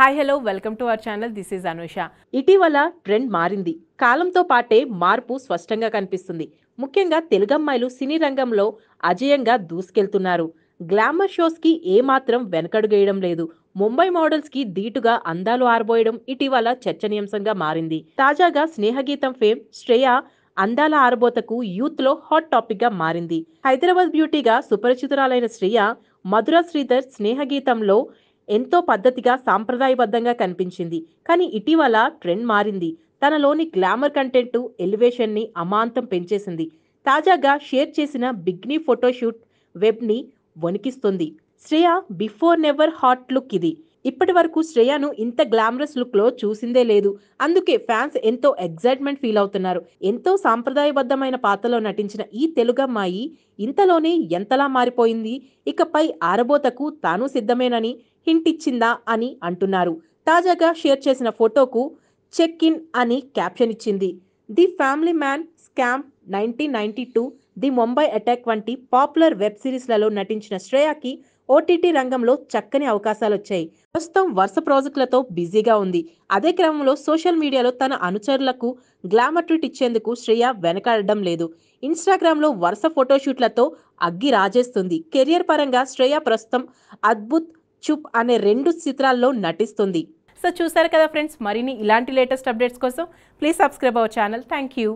hi hello welcome to our channel this is Anusha ఇటీవల trend మారింది కాలంతో పాటే మార్పు స్పష్టంగా కనిపిస్తుంది ముఖ్యంగా తెలుగమ్మాయిలు సినీ రంగంలో అజయంగా దూసుకెళ్తున్నారు గ్లామర్ షోస్కి ఏమాత్రం వెనకడుగేయడం లేదు ముంబై మోడల్స్కి ధీటుగా అందాలు ఆరబోయడం ఇటీవల చర్చనీయాంశంగా మారింది తాజాగా స్నేహగీతం ఫేమ్ శ్రేయ అందాల ఆరబోతకు యూత్లో హాట్ టాపిక్గా మారింది హైదరాబాద్ బ్యూటీగా సుపరిచితురాలైన శ్రేయ మధుర శ్రీధర్ స్నేహగీతంలో ఎంతో పద్ధతిగా సాంప్రదాయబద్ధంగా కనిపించింది కానీ ఇటీవల ట్రెండ్ మారింది తనలోని గ్లామర్ కంటెంట్ ఎలివేషన్ని అమాంతం పెంచేసింది తాజాగా షేర్ చేసిన బిగ్నీ ఫోటోషూట్ వెబ్ని వణికిస్తుంది Shreya before never hot look ఇది ఇప్పటి వరకు శ్రేయను ఇంత గ్లామరస్ లుక్లో చూసిందే లేదు అందుకే ఫ్యాన్స్ ఎంతో ఎగ్జైట్మెంట్ ఫీల్ అవుతున్నారు ఎంతో సాంప్రదాయబద్ధమైన పాత్రలో నటించిన ఈ తెలుగమ్మాయి ఇంతలోనే ఎంతలా మారిపోయింది ఇకపై ఆరబోతకు తాను సిద్ధమేనని హింట్ ఇచ్చిందా అని అంటున్నారు తాజాగా షేర్ చేసిన ఫోటోకు చెక్ ఇన్ అని క్యాప్షన్ ఇచ్చింది the family man scam nineteen ninety two the Mumbai attack వంటి పాపులర్ వెబ్ సిరీస్లలో నటించిన శ్రేయాకి ఓటీటీ రంగంలో చక్కని అవకాశాలు వచ్చాయి ప్రస్తుతం వరుస ప్రాజెక్టులతో బిజీగా ఉంది అదే క్రమంలో సోషల్ మీడియాలో తన అనుచరులకు గ్లామర్ ట్వీట్ ఇచ్చేందుకు శ్రేయ వెనకాడడం లేదు ఇన్స్టాగ్రామ్లో వరుస ఫోటోషూట్లతో అగ్గి రాజేస్తుంది కెరియర్ పరంగా శ్రేయ ప్రస్తుతం అద్భుత్ చుప్ అనే రెండు చిత్రాల్లో నటిస్తుంది సో చూసారు కదా ఫ్రెండ్స్ మరిన్ని ఇలాంటి లేటెస్ట్ అప్డేట్స్ కోసం please subscribe our channel thank you